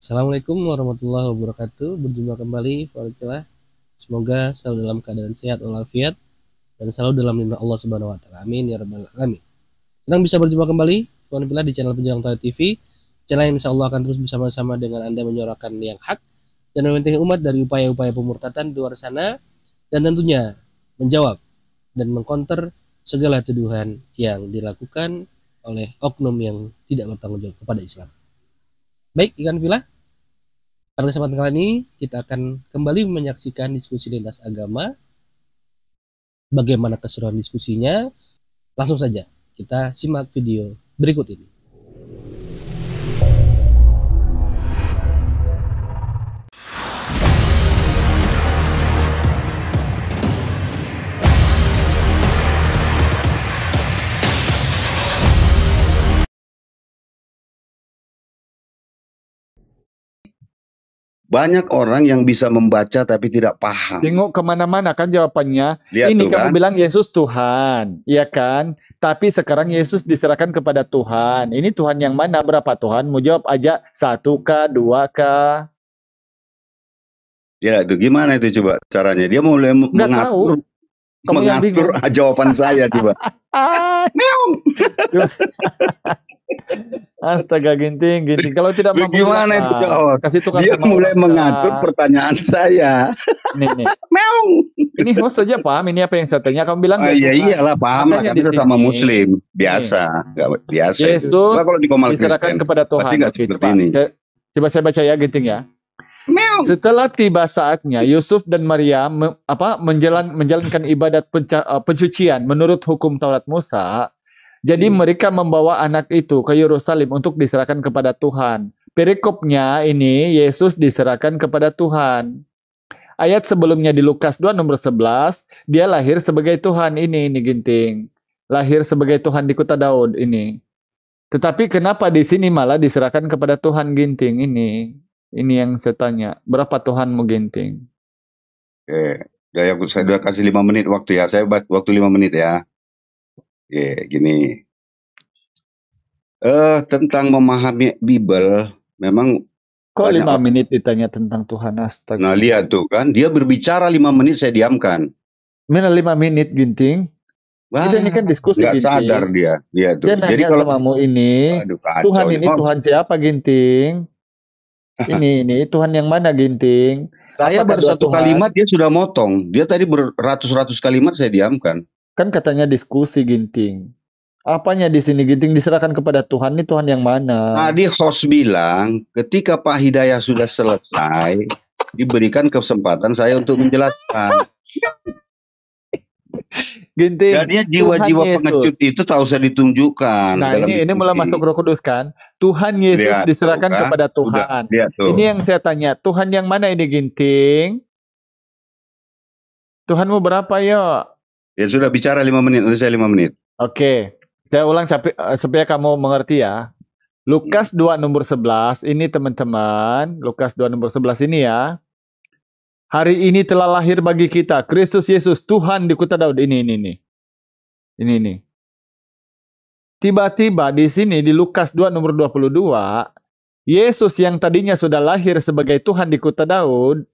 Assalamualaikum warahmatullahi wabarakatuh. Berjumpa kembali Waalaikumsalam Semoga selalu dalam keadaan sehat walafiat dan selalu dalam lindungan Allah Subhanahu wa taala. Amin ya rabbal alamin. Senang bisa berjumpa kembali Bila di channel Penjelang Tauhid TV. Channel yang insya Allah akan terus bersama-sama dengan Anda menyuarakan yang hak dan membentengi umat dari upaya-upaya pemurtatan di luar sana dan tentunya menjawab dan mengkonter segala tuduhan yang dilakukan oleh oknum yang tidak bertanggung jawab kepada Islam. Baik, ikan villa, pada kesempatan kali ini kita akan kembali menyaksikan diskusi lintas agama. Bagaimana keseruan diskusinya? Langsung saja kita simak video berikut ini. Banyak orang yang bisa membaca tapi tidak paham. Tengok kemana-mana kan jawabannya. Lihat ini kamu kan. bilang Yesus Tuhan, iya kan? Tapi sekarang Yesus diserahkan kepada Tuhan. Ini Tuhan yang mana? Berapa Tuhan? Mau jawab aja satu k, dua k. Ya, itu gimana itu coba caranya? Dia mau Nggak mengatur, tahu. mengatur jawaban saya coba. Ah, Astaga ginting, ginting. Kalau tidak mampu gimana itu kalau Kasih tukar Dia mulai orang. mengatur pertanyaan saya. Nih nih. Meong. Ini host saja paham ini apa yang saya tanya. Kamu bilang oh, iya iyalah paham lah kan sama muslim biasa, enggak biasa. Yesus itu. kalau di kepada Tuhan. Oke, coba, ini. coba saya baca ya ginting ya. Meong. Setelah tiba saatnya Yusuf dan Maria me, apa menjalan, menjalankan ibadat penca, eh, pencucian menurut hukum Taurat Musa, jadi hmm. mereka membawa anak itu ke Yerusalem untuk diserahkan kepada Tuhan. Perikopnya ini Yesus diserahkan kepada Tuhan. Ayat sebelumnya di Lukas 2 nomor 11, dia lahir sebagai Tuhan ini ini ginting. Lahir sebagai Tuhan di kota Daud ini. Tetapi kenapa di sini malah diserahkan kepada Tuhan ginting ini? Ini yang saya tanya, berapa Tuhanmu ginting? Oke, ya, ya, saya, sudah kasih lima menit waktu ya. Saya waktu lima menit ya. Oke, gini. Eh tentang memahami Bible memang Kok lima menit ditanya tentang Tuhan astaga. Nah lihat tuh kan, dia berbicara lima menit saya diamkan. Mana lima menit ginting? Wah, kita ini kan diskusi gak ginting. sadar dia. dia tuh. Jadi kalau kamu ini aduh, kacau, Tuhan ini Tuhan siapa ginting? Ini ini Tuhan yang mana ginting? Saya baru satu kalimat dia sudah motong. Dia tadi beratus-ratus kalimat saya diamkan. Kan katanya diskusi Ginting. Apanya di sini Ginting diserahkan kepada Tuhan nih Tuhan yang mana? Tadi host bilang ketika Pak Hidayah sudah selesai diberikan kesempatan saya untuk menjelaskan. Ginting. Jadinya jiwa-jiwa pengecut itu tak usah ditunjukkan. Nah dalam ini, ini mulai masuk roh kudus kan. Tuhan Yesus lihat, diserahkan kan? kepada Tuhan. Udah, lihat, tuh. Ini yang saya tanya. Tuhan yang mana ini Ginting? Tuhanmu berapa yo? Ya sudah bicara lima menit, nanti saya lima menit. Oke, saya ulang supaya eh, kamu mengerti ya. Lukas 2 hmm. nomor 11 ini teman-teman, Lukas 2 nomor 11 ini ya. Hari ini telah lahir bagi kita Kristus Yesus Tuhan di kota Daud ini ini ini. Ini ini. Tiba-tiba di sini di Lukas 2 nomor 22, Yesus yang tadinya sudah lahir sebagai Tuhan di kota Daud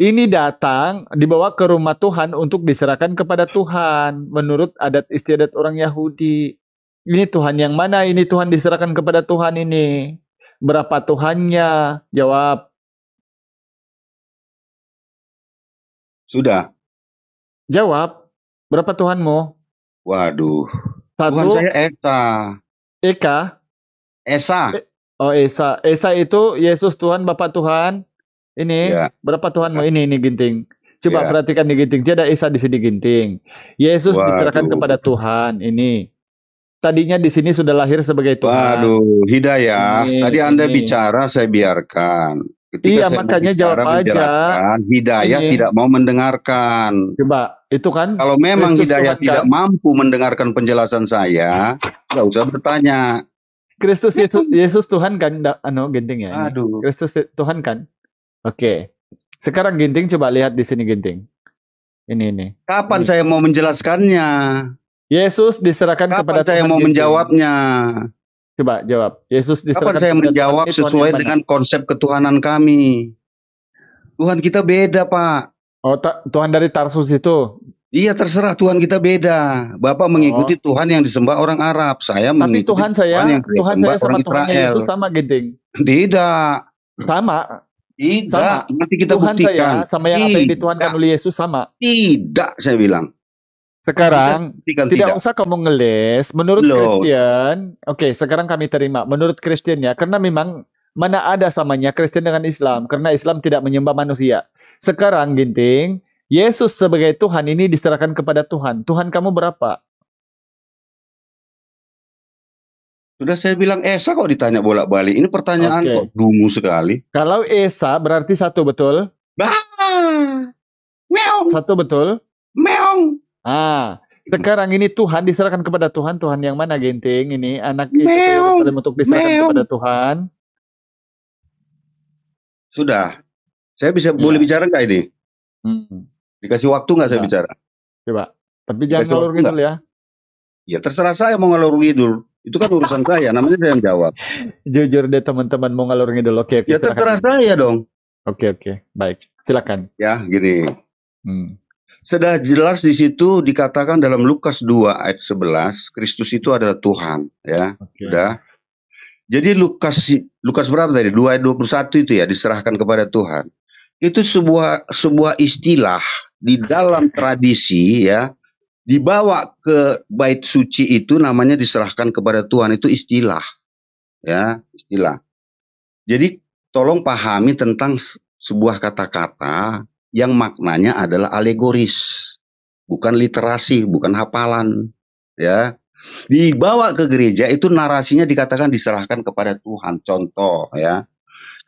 ini datang dibawa ke rumah Tuhan untuk diserahkan kepada Tuhan menurut adat istiadat orang Yahudi. Ini Tuhan yang mana? Ini Tuhan diserahkan kepada Tuhan ini. Berapa Tuhannya? Jawab. Sudah. Jawab. Berapa Tuhanmu? Waduh. Satu. Tuhan saya Eka. Eka. Esa. Eh, oh Esa. Esa itu Yesus Tuhan Bapak Tuhan. Ini ya. berapa mau ini ini ginting. Coba ya. perhatikan di ginting. Tidak Isa di sini ginting. Yesus Waduh. diserahkan kepada Tuhan ini. Tadinya di sini sudah lahir sebagai Tuhan. Waduh, hidayah. Ini, Tadi Anda ini. bicara saya biarkan. Ketika iya, saya makanya jawab aja. Hidayah ini. tidak mau mendengarkan. Coba, itu kan. Kalau memang Kristus Hidayah Tuhan kan? tidak kan? mampu mendengarkan penjelasan saya, nggak usah bertanya. Kristus itu Yesus Tuhan kan, ano ya. Aduh. Kristus Tuhan kan. Oke. Sekarang Ginting coba lihat di sini Ginting. Ini ini. Kapan ini. saya mau menjelaskannya? Yesus diserahkan Kapan kepada saya mau Ginting. menjawabnya? Coba jawab. Yesus diserahkan Kapan saya menjawab Tuhan sesuai Tuhan dengan konsep ketuhanan kami? Tuhan kita beda, Pak. Oh, ta- Tuhan dari Tarsus itu. Iya terserah Tuhan kita beda. Bapak oh. mengikuti oh. Tuhan yang disembah orang Arab, saya Tapi mengikuti Tuhan saya, Tuhan, yang Tuhan saya sama Tuhan Yesus sama Ginting. Tidak. Sama. Tidak, sama. nanti kita Tuhan buktikan. saya sama yang tidak. apa yang dituankan oleh Yesus sama. Tidak, saya bilang. Sekarang tidak, tidak usah kamu ngeles. Menurut Loh. Christian, oke, okay, sekarang kami terima. Menurut Kristennya karena memang mana ada samanya Kristen dengan Islam, karena Islam tidak menyembah manusia. Sekarang ginting, Yesus sebagai Tuhan ini diserahkan kepada Tuhan. Tuhan kamu berapa? Sudah saya bilang Esa kok ditanya bolak-balik. Ini pertanyaan okay. kok dungu sekali. Kalau Esa berarti satu betul? Bah. meong. Satu betul? Meong. Ah, sekarang ini Tuhan diserahkan kepada Tuhan. Tuhan yang mana genting ini? Anak itu Meong. untuk diserahkan meong. kepada Tuhan. Sudah. Saya bisa ya. boleh iya. bicara nggak ini? Hmm. Dikasih waktu nggak saya iya. bicara? Coba. Tapi jangan ngalur gitu ngidul ya. Ya terserah saya mau ngalur ngidul. Itu kan urusan saya, namanya saya yang jawab. Jujur deh teman-teman mau ngalur ngidul. Oke, oke. Ya terserah saya dong. Oke, oke. Baik. Silakan. Ya, gini. Hmm. Sudah jelas di situ dikatakan dalam Lukas 2 ayat 11, Kristus itu adalah Tuhan, ya. Okay. Sudah. Jadi Lukas Lukas berapa tadi? 2 ayat 21 itu ya diserahkan kepada Tuhan. Itu sebuah sebuah istilah di dalam tradisi ya dibawa ke bait suci itu namanya diserahkan kepada Tuhan itu istilah ya istilah jadi tolong pahami tentang sebuah kata-kata yang maknanya adalah alegoris bukan literasi bukan hafalan ya dibawa ke gereja itu narasinya dikatakan diserahkan kepada Tuhan contoh ya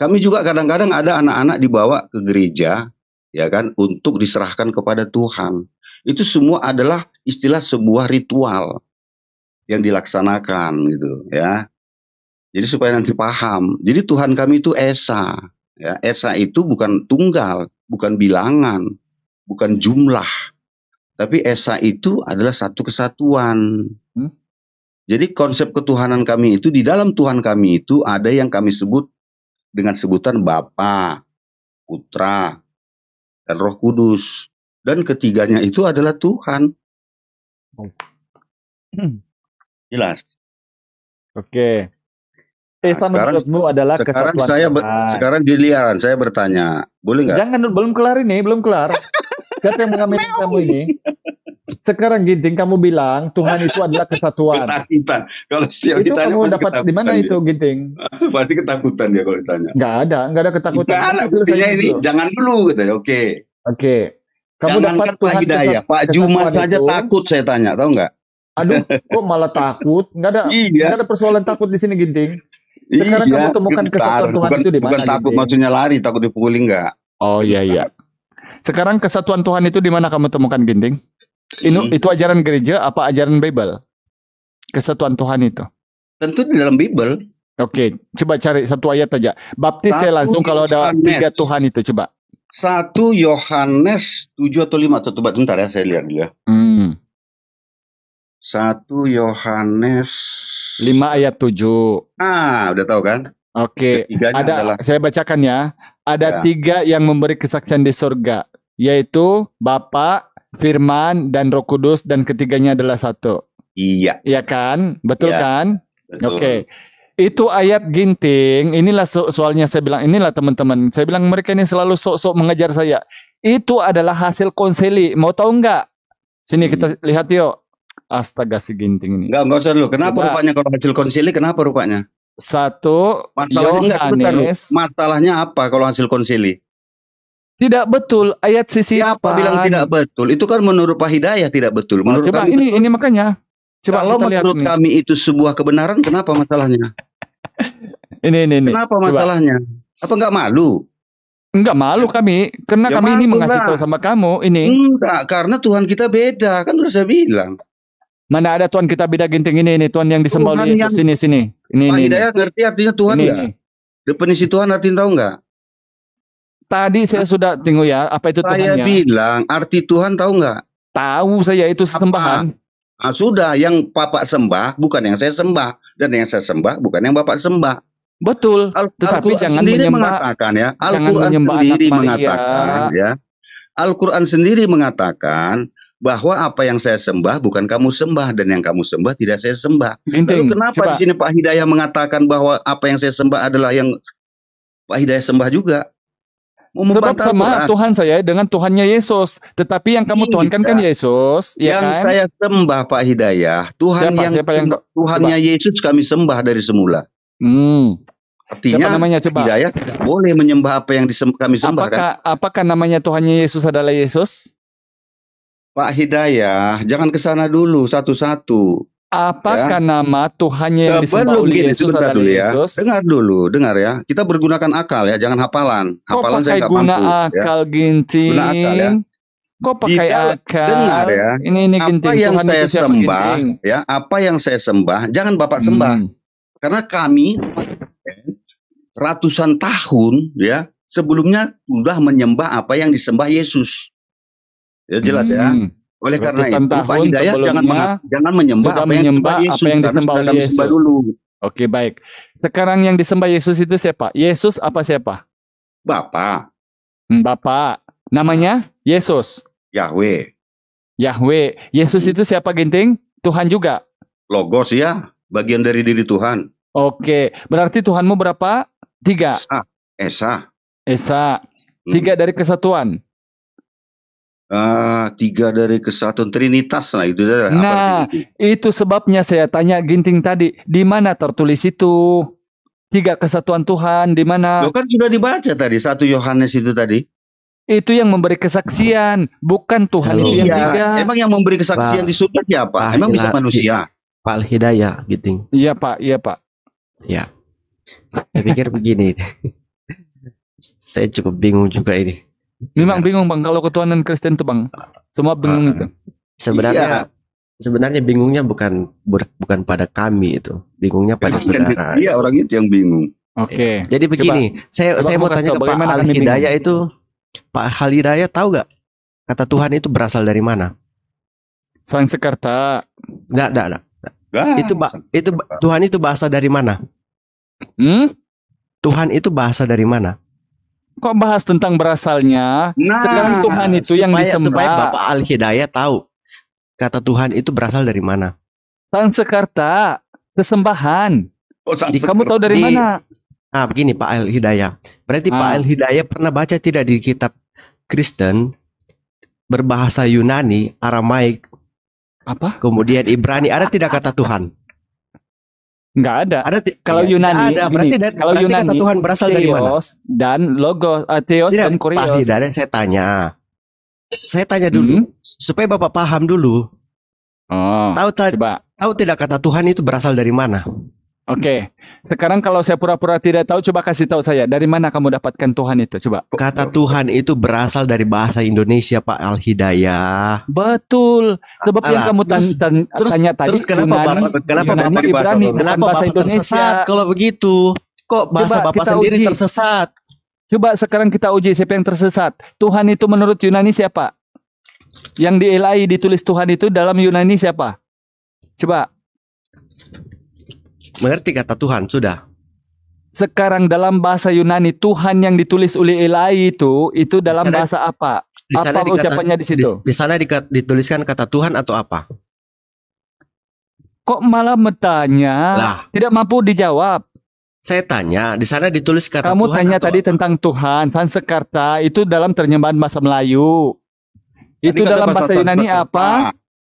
kami juga kadang-kadang ada anak-anak dibawa ke gereja ya kan untuk diserahkan kepada Tuhan itu semua adalah istilah sebuah ritual yang dilaksanakan gitu ya. Jadi supaya nanti paham. Jadi Tuhan kami itu esa. Ya, esa itu bukan tunggal, bukan bilangan, bukan jumlah. Tapi esa itu adalah satu kesatuan. Hmm? Jadi konsep ketuhanan kami itu di dalam Tuhan kami itu ada yang kami sebut dengan sebutan Bapa, Putra, dan Roh Kudus dan ketiganya itu adalah Tuhan. Hmm. Jelas. Oke. Okay. nah, menurutmu adalah sekarang saya ber, sekarang giliran saya bertanya, boleh nggak? Jangan belum kelar ini, belum kelar. Siapa yang mengambil kamu ini? Sekarang Ginting kamu bilang Tuhan itu adalah kesatuan. Kita. Kalau setiap itu kamu dapat di mana itu Ginting? Pasti ketakutan dia kalau ditanya. Gak ada, gak ada ketakutan. Gak ada. Gitu. Ini, jangan dulu gitu. Oke. Okay. Oke. Okay. Kamu dapat Tuhan hidayah. Pak Juma saja itu. takut saya tanya, tahu nggak? Aduh, kok malah takut? Nggak ada, iya. ada persoalan takut di sini, Ginting. Sekarang iya, kamu temukan kesatuan Tuhan bukan, itu di mana? Bukan takut Ginting? maksudnya lari, takut dipukuli nggak? Oh iya iya. Sekarang kesatuan Tuhan itu di mana kamu temukan, Ginting? Ini, Itu ajaran gereja apa ajaran Bible? Kesatuan Tuhan itu. Tentu di dalam Bible. Oke, coba cari satu ayat aja. Baptis saya langsung kalau ada tiga Tuhan itu coba. 1 Yohanes 7 atau 5 atau coba sebentar ya saya lihat dulu ya. Hmm. 1 Yohanes 5 ayat 7. Ah, udah tahu kan? Oke, okay. ada adalah, saya bacakan ya. Ada ya. tiga yang memberi kesaksian di surga, yaitu Bapa, Firman, dan Roh Kudus dan ketiganya adalah satu. Iya. Iya kan? Betul ya. kan? Oke. Okay itu ayat ginting. Inilah so soalnya saya bilang inilah teman-teman. Saya bilang mereka ini selalu sok-sok mengejar saya. Itu adalah hasil konseli. Mau tahu enggak? Sini hmm. kita lihat yuk. Astaga si ginting ini. Enggak, enggak usah dulu. Kenapa Coba. rupanya kalau hasil konsili kenapa rupanya? Satu, masalahnya Yohanes. Masalahnya apa kalau hasil konsili? Tidak betul ayat sisi apa bilang tidak betul? Itu kan menurut Pak Hidayah tidak betul. Menurut Coba kami, ini betul. ini makanya Coba Kalau kita menurut lihat nih. kami itu sebuah kebenaran, kenapa masalahnya? ini, ini, ini. Kenapa Coba. masalahnya? Apa nggak malu? Enggak malu kami, karena ya, kami ini mengasih tahu sama kamu ini. Enggak, karena Tuhan kita beda, kan udah saya bilang. Mana ada Tuhan kita beda genting ini ini Tuhan yang disembah Tuhan Yesus yang... sini sini. Ini Pak ini. ngerti artinya Tuhan ini, ya? Ini. Definisi Tuhan artinya tahu enggak? Tadi saya sudah tengok ya, apa itu Tuhan Saya bilang, arti Tuhan tahu enggak? Tahu saya itu sesembahan. Apa? Nah, sudah yang Bapak sembah bukan yang saya sembah dan yang saya sembah bukan yang Bapak sembah. Betul. Al Tetapi Al jangan menyembah mengatakan ya. Al-Qur'an sendiri mengatakan ya. Al-Qur'an sendiri mengatakan bahwa apa yang saya sembah bukan kamu sembah dan yang kamu sembah tidak saya sembah. Lalu kenapa coba. di sini Pak Hidayah mengatakan bahwa apa yang saya sembah adalah yang Pak Hidayah sembah juga? Sebab sama Quran. Tuhan saya dengan Tuhannya Yesus. Tetapi yang kamu iya. tuhankan kan Yesus, ya Yang kan? saya sembah Pak Hidayah, Tuhan siapa, yang, siapa yang Tuhannya coba. Yesus kami sembah dari semula. Hmm. Artinya Siapa namanya coba? Hidayah tidak boleh menyembah apa yang disem kami sembah kan? apakah, kan? Apakah namanya Tuhannya Yesus adalah Yesus? Pak Hidayah, jangan ke sana dulu satu-satu. Apakah ya. nama Tuhan yang disembah oleh Yesus adalah dulu ya. Yesus? Dengar dulu, dengar ya. Kita bergunakan akal ya, jangan hafalan. Hafalan saya pakai saya guna mampu, ya. akal ya. ginting. Kok pakai Jika, akal? Dengar ya. Ini ini apa ginting. yang Tuhan saya sembah, ginting? ya, apa yang saya sembah, jangan Bapak hmm. sembah. Karena kami ratusan tahun ya, sebelumnya sudah menyembah apa yang disembah Yesus. Ya jelas ya. hmm. ya. Oleh karena itu, tahun Pak Hidayat jangan, jangan menyembah apa yang, menyembah Yesus, apa yang disembah oleh Yesus. Dulu. Oke, baik. Sekarang yang disembah Yesus itu siapa? Yesus apa siapa? Bapak. Hmm, Bapak. Namanya Yesus. Yahweh. Yahweh. Yesus itu siapa Ginting? Tuhan juga. Logos ya, bagian dari diri Tuhan. Oke, berarti Tuhanmu berapa? Tiga. Esa. Esa. Esa. Hmm. Tiga hmm. dari kesatuan. Ah, tiga dari kesatuan Trinitas lah itu. Nah, itu? itu sebabnya saya tanya Ginting tadi, di mana tertulis itu? Tiga kesatuan Tuhan di mana? Lo kan sudah dibaca tadi satu Yohanes itu tadi. Itu yang memberi kesaksian, bukan Tuhan Halo. itu yang iya. tiga. Emang yang memberi kesaksian Pak, di surga siapa? Pak, Emang bisa manusia? Pak Hidayah, Ginting. Iya Pak, iya Pak. Ya, saya pikir begini. saya cukup bingung juga ini Memang ya. bingung bang kalau ketuhanan Kristen tuh bang. Semua bingung ah, itu. Sebenarnya iya. sebenarnya bingungnya bukan bukan pada kami itu, bingungnya pada ya, saudara. Iya orang itu yang bingung. Oke. Okay. Iya. Jadi begini, coba, saya saya mau tanya ke Pak Al Hidayah itu, Pak Halidaya tahu nggak kata Tuhan itu berasal dari mana? Sekerta. Enggak, enggak, enggak. Itu Pak, itu Tuhan itu bahasa dari mana? Hmm? Tuhan itu bahasa dari mana? kok bahas tentang berasalnya? Nah, Sekarang Tuhan itu supaya, yang disembah. Supaya Bapak Al Hidayah tahu kata Tuhan itu berasal dari mana? Sangsekarta, sesembahan. Oh, sang Kamu tahu dari mana? Nah, begini Pak Al Hidayah. Berarti ah. Pak Al Hidayah pernah baca tidak di kitab Kristen berbahasa Yunani, Aramaik, apa? Kemudian Ibrani ada tidak kata Tuhan? Enggak ada. Ada kalau iya. Yunani. Ada. Berarti, gini, kalau Yunani kata Tuhan berasal dari mana? Dan logos, uh, Theos tidak, dan Kurios. Pasti saya tanya. Saya tanya dulu hmm? supaya Bapak paham dulu. Oh, tahu tahu tidak kata Tuhan itu berasal dari mana? Oke, okay. sekarang kalau saya pura-pura tidak tahu, coba kasih tahu saya dari mana kamu dapatkan Tuhan itu, coba. Kata Tuhan itu berasal dari bahasa Indonesia, Pak Al Hidayah. Betul. Sebab Alah, yang kamu terus, tan terus, tanya tadi, terus kenapa Yunani, Bapak, kenapa Yunani, Bapak Ibrani, kenapa bahasa Indonesia? kalau begitu? Kok bahasa coba Bapak sendiri uji. tersesat? Coba sekarang kita uji siapa yang tersesat. Tuhan itu menurut Yunani siapa? Yang di LAI ditulis Tuhan itu dalam Yunani siapa? Coba mengerti kata Tuhan, sudah. Sekarang dalam bahasa Yunani Tuhan yang ditulis oleh Eli itu itu dalam bahasa apa? Di sana apa dikata, ucapannya di situ? Di, sana dituliskan kata Tuhan atau apa? Kok malah bertanya? Lah. Tidak mampu dijawab. Saya tanya, di sana ditulis kata Kamu Tuhan. Kamu tanya tadi apa? tentang Tuhan, Sanskerta itu dalam terjemahan bahasa Melayu. Tadi itu dalam bahasa, bahasa Yunani apa?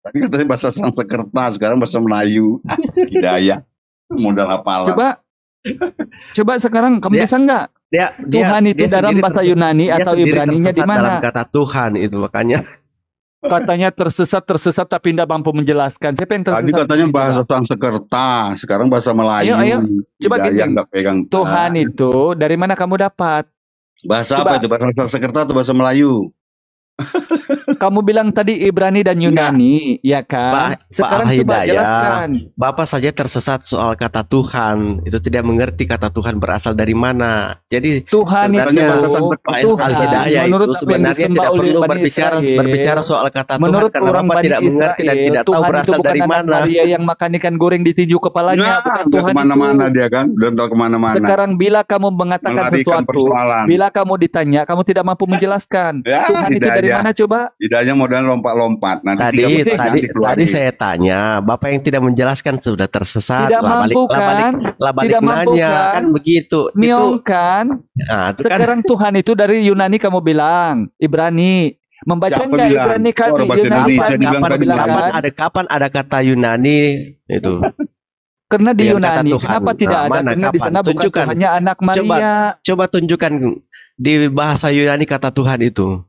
Tadi bahasa Sansekerta, sekarang bahasa Melayu. Hidayah modal hafalan. Coba coba sekarang kamu dia, bisa nggak? Dia, dia, Tuhan itu dia dalam bahasa Yunani Yunani atau Ibrani-nya di mana? kata Tuhan itu makanya. Katanya tersesat tersesat tapi tidak mampu menjelaskan. Siapa yang tersesat? Tadi katanya bahasa Sanskerta, sekarang bahasa Melayu. Ayo, ayo. Coba gini. Pegang. Tuhan itu dari mana kamu dapat? Bahasa coba. apa itu? Bahasa Sanskerta atau bahasa Melayu? Kamu bilang tadi Ibrani dan Yunani, ya, ya kan? Pak, Sekarang Pak coba jelaskan. Bapak saja tersesat soal kata Tuhan. Itu tidak mengerti kata Tuhan berasal dari mana. Jadi Tuhan itu Tuhan, Hidayah menurut itu sebenarnya tidak perlu Bani berbicara Israel. berbicara soal kata menurut Tuhan karena orang Bapak tidak mengerti dan tidak Tuhan tahu berasal dari mana. Dia yang makan ikan goreng ditinju kepalanya, Nah, bukan Tuhan kemana-mana dia kan, belum kemana-mana. Sekarang bila kamu mengatakan sesuatu, bila kamu ditanya, kamu tidak mampu ya, menjelaskan. Tuhan itu dari Iya. gimana ya. coba? Tidaknya modal lompat-lompat. Nanti tadi tadi tadi saya tanya, Bapak yang tidak menjelaskan sudah tersesat. Tidak lah, mampu balik, kan? Lah balik, lah balik tidak nanya, kan? kan begitu. Mion nah, itu, kan? Nah, itu Sekarang kan. Tuhan itu dari Yunani kamu bilang, Ibrani. Membaca nggak Ibrani Oh, Yunani kan? kapan, kapan, kapan, kapan ada kapan ada kata Yunani itu. Karena di Yunani, kenapa nah, tidak ada? Karena di sana tunjukkan. bukan hanya anak Maria. Coba, coba tunjukkan di bahasa Yunani kata Tuhan itu.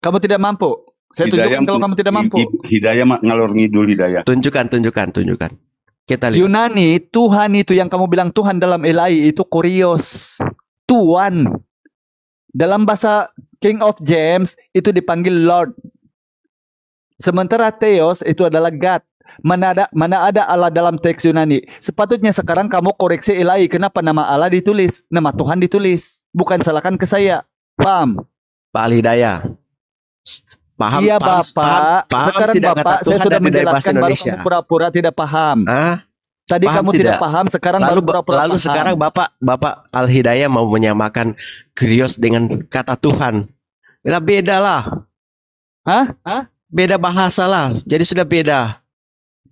Kamu tidak mampu. Saya hidayah, tunjukkan kalau kamu tidak mampu. Hidayah ngalor ngidul hidayah. Tunjukkan, tunjukkan, tunjukkan. Kita lihat. Yunani, Tuhan itu yang kamu bilang Tuhan dalam Elai itu kurios. Tuhan. Dalam bahasa King of James itu dipanggil Lord. Sementara Theos itu adalah God. Mana ada mana ada Allah dalam teks Yunani. Sepatutnya sekarang kamu koreksi Elai kenapa nama Allah ditulis, nama Tuhan ditulis, bukan salahkan ke saya. Paham? Pak Al Paham, iya paham, Bapak. Paham, Sekarang tidak Bapak, Tuhan saya sudah menjelaskan baru kamu pura-pura tidak paham. Hah? Tadi paham kamu tidak? paham, sekarang lalu, baru pura-pura Lalu paham. sekarang Bapak, Bapak Al-Hidayah mau menyamakan krios dengan kata Tuhan. Bila beda lah. Hah? Hah? Beda bahasa lah. Jadi sudah beda.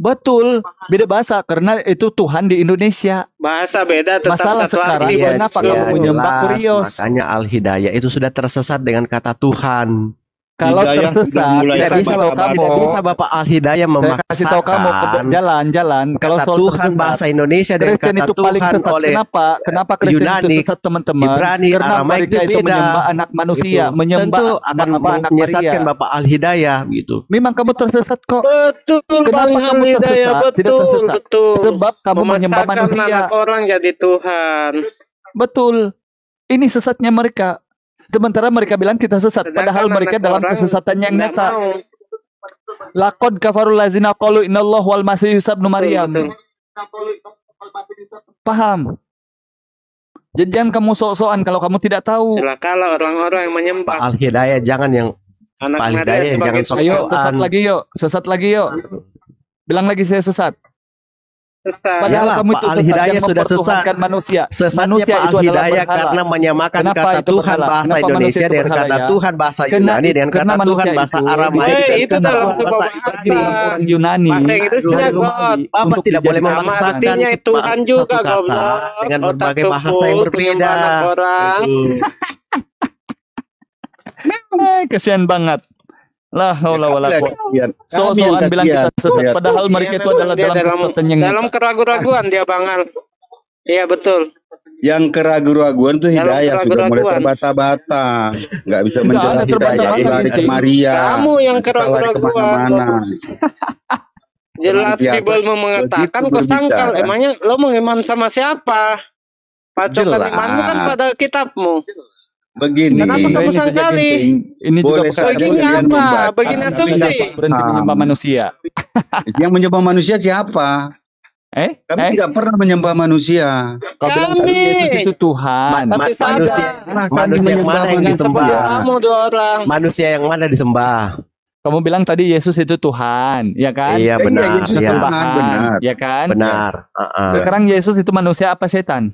Betul, beda bahasa karena itu Tuhan di Indonesia. Bahasa beda tetap Masalah satu sekarang arti. Ya, kenapa kamu iya, menyembah Makanya Al-Hidayah itu sudah tersesat dengan kata Tuhan kalau tersesat tidak bisa bapak tidak bisa bapak al hidayah memaksakan kasih tahu kamu kan. jalan jalan kalau soal Tuhan tersesat, bahasa Indonesia dan kata itu Tuhan paling sesat. oleh kenapa kenapa Kristen Yunani, itu sesat teman-teman Ibrani, karena mereka itu, itu menyembah anak manusia gitu. menyembah tentu akan anak menyesatkan bapak al hidayah gitu memang kamu tersesat kok betul kenapa bang kamu hidayah, tersesat betul, tidak tersesat betul. sebab kamu menyembah manusia orang jadi Tuhan betul ini sesatnya mereka Sementara mereka bilang kita sesat, Sedangkan padahal mereka dalam kesesatan yang nyata. Lakon kafarul lazina qalu inallah wal masih yusab bin Maryam. Paham? Jadi jangan kamu sok-sokan kalau kamu tidak tahu. Kalau orang-orang yang menyembah. Al hidayah jangan yang Anak Al hidayah jangan sok-sokan. Sesat lagi yuk, sesat lagi yuk. Bilang lagi saya sesat sesat. Padahal kamu itu Pak al Hidayah sudah sesat. manusia. Sesatnya manusia Pak Al Hidayah karena menyamakan Kenapa kata Tuhan berhala? bahasa Kenapa Indonesia dengan berhala, kata ya? Tuhan bahasa Kena, Yunani dengan kata Tuhan bahasa Aramaik dan itu kata Tuhan bahasa Ibrani. Yunani. Bapak tidak boleh memaksakan Tuhan juga kata dengan berbagai bahasa yang berbeda. Eh, kesian banget lah haula ya, wala So-soan bilang kita sesat padahal mereka iya, itu adalah dalam dalam, yang dalam keraguan keraguan dia bangal. Iya betul. Yang keraguan keraguan tuh hidayah sudah mulai terbata-bata, nggak bisa menjelaskan hidayah dari Maria. Kamu yang keraguan keraguan Jelas iya, mau mengatakan kau sangkal, emangnya lo mengiman sama siapa? pacokan imanmu kan pada kitabmu. Jelas. Begini. Kenapa kamu sekali? Ini Boleh juga begini apa? Begini asumsi. Berhenti nah. menyembah manusia. yang menyembah manusia siapa? Eh? Kami eh? tidak pernah menyembah manusia. Kau bilang Yesus itu Tuhan. Ma Tapi manusia, manusia, manusia yang mana yang disembah? Kamu dua orang. Manusia yang mana disembah? Kamu bilang tadi Yesus itu Tuhan, ya kan? Iya, iya benar. Yesus ya. Tuhan, benar. Ya kan? Benar. Uh -uh. Sekarang Yesus itu manusia apa setan?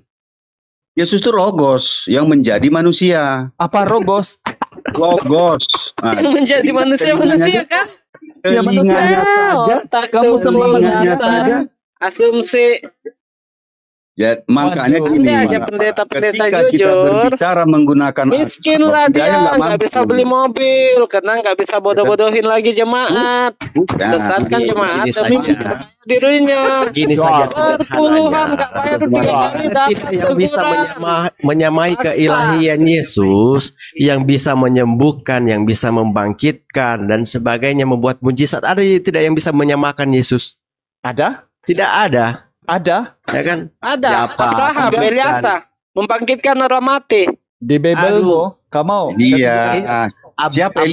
Yesus itu logos yang menjadi manusia. Apa logos? logos. Nah, yang menjadi manusia manusia kan? Ya manusia. Saja, kamu semua mengatakan asumsi Ya, makanya Waduh, gini, aja pendeta-pendeta ketika jujur, kita berbicara menggunakan miskin lah dia, nggak bisa beli mobil, karena nggak bisa bodoh-bodohin lagi jemaat. Bukan, kan jemaat demi dirinya. Gini saja sederhananya. Kita yang bisa menyama, menyamai keilahian Yesus, yang bisa menyembuhkan, yang bisa membangkitkan, dan sebagainya membuat mujizat. Ada tidak yang bisa menyamakan Yesus? Ada? Tidak ada. Ada. Ya kan? Ada. Siapa? Abraham, Eliasa. Membangkitkan orang mati. Di Bible lo, kamu. Iya. Ah. Ab Siapa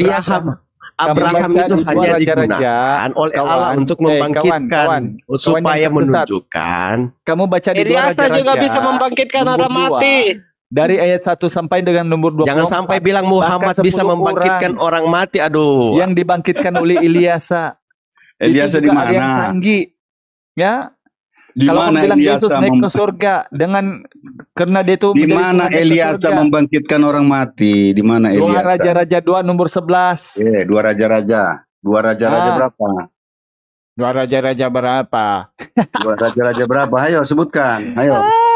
Abraham itu hanya digunakan oleh kawan, Allah untuk eh, membangkitkan kawan, kawan, supaya kawan menunjukkan. Kamu baca di Eliasa raja, raja juga bisa membangkitkan orang mati. Dari ayat 1 sampai dengan nomor 24. Jangan sampai bilang Muhammad bisa membangkitkan orang. orang mati. Aduh. Yang dibangkitkan oleh Eliasa. Eliasa di mana? Yang tanggi, Ya, di Kalau mana bilang Yesus naik ke surga dengan karena dia itu di mana Eliasa membangkitkan orang mati? Di mana Elia Dua raja-raja dua nomor sebelas. Eh, yeah, dua raja-raja. Dua raja-raja ah. berapa? Dua raja-raja berapa? dua raja-raja berapa? Ayo sebutkan. Ayo. Ah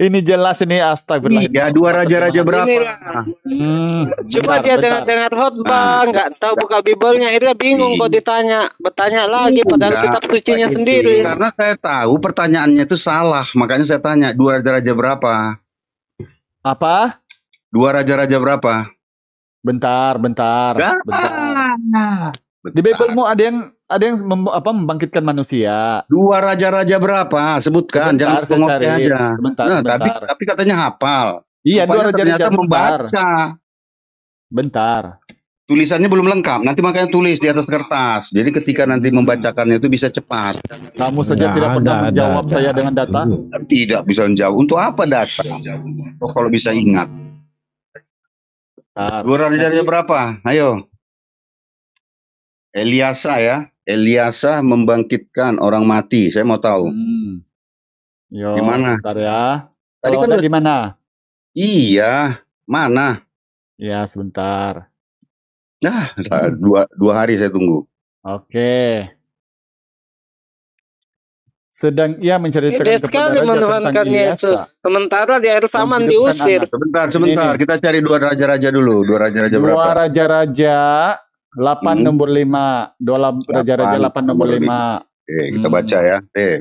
ini jelas ini Astag Iya, dua raja-raja berapa? Nah. Hmm, Cuma dia dengar-dengar khotbah, hmm. nggak tahu buka Bibelnya, itu bingung kok iya. ditanya, bertanya lagi padahal enggak, kitab sendiri. Karena saya tahu pertanyaannya itu salah, makanya saya tanya dua raja-raja berapa? Apa? Dua raja-raja berapa? Bentar, bentar, bentar. bentar. Di Bibelmu ada yang ada yang mem apa membangkitkan manusia. Dua raja-raja berapa? Sebutkan, sebentar, jangan saya cari. aja. Sebentar, nah, sebentar. Tapi, tapi katanya hafal. Iya, dua raja-raja membaca. bentar. Tulisannya belum lengkap. Nanti makanya tulis di atas kertas. Jadi ketika nanti membacakannya itu bisa cepat. Kamu saja nah, tidak pernah menjawab data. saya dengan data. Kan tidak bisa menjawab. Untuk apa data? Oh, kalau bisa ingat. Bentar. Dua raja-raja berapa? Ayo. Eliasa ya. Eliasa membangkitkan orang mati. Saya mau tahu. Hmm. Yo, gimana? Bentar ya. Tadi oh, kan udah mana? Iya, mana? Ya, sebentar. Nah, dua, dua hari saya tunggu. Oke. Sedang ia menceritakan ini kepada raja tentang Yesus. Sementara di air Saman diusir. Sebentar, sebentar. ini. Kita cari dua raja-raja dulu. Dua raja-raja berapa? Dua raja-raja 8 hmm. nomor 5. Dua Raja-Raja 8 nomor 5. Oke, eh, kita hmm. baca ya. Oke. Eh.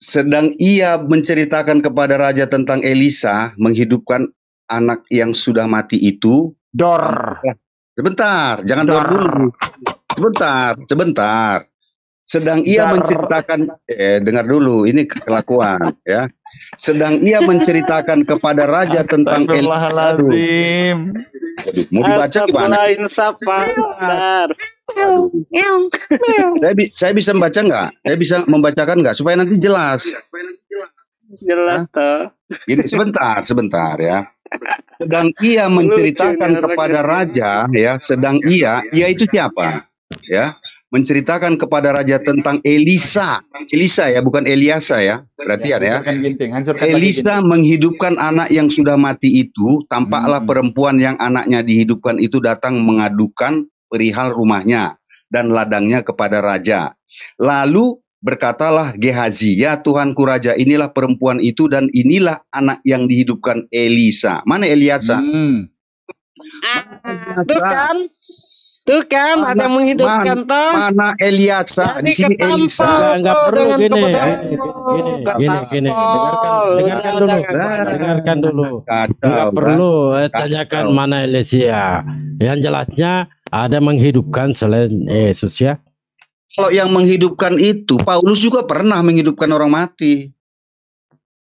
Sedang ia menceritakan kepada raja tentang Elisa menghidupkan anak yang sudah mati itu. Dor. Eh, sebentar, jangan dor, dor dulu. Sebentar, sebentar. Sedang ia dor. menceritakan eh dengar dulu ini kelakuan ya sedang ia menceritakan kepada raja tentang Astagfirullahaladzim. Mau dibaca gimana? saya, bi saya bisa membaca nggak? Saya bisa membacakan nggak? Supaya nanti jelas. Jelas toh. ini sebentar, sebentar ya. Sedang ia menceritakan kepada raja ya, sedang ia, ia itu siapa? Ya, menceritakan kepada raja tentang Elisa. Elisa ya, bukan Eliasa ya. Berarti ya. Elisa menghidupkan anak yang sudah mati itu, tampaklah hmm. perempuan yang anaknya dihidupkan itu datang mengadukan perihal rumahnya dan ladangnya kepada raja. Lalu berkatalah Gehazi, ya Tuhanku raja, inilah perempuan itu dan inilah anak yang dihidupkan Elisa. Mana Eliasa? Hmm. Bukan. Ah, Tuh kan mana, ada yang menghidupkan man, tah. Mana Eliasa? Di sini Elisa. Enggak perlu gini. Gini, gini, gini, gini. Dengarkan, dengarkan dulu. Dengarkan dulu. Enggak perlu eh, tanyakan mana Elisa. Yang jelasnya ada menghidupkan selain Yesus ya. Kalau yang menghidupkan itu Paulus juga pernah menghidupkan orang mati.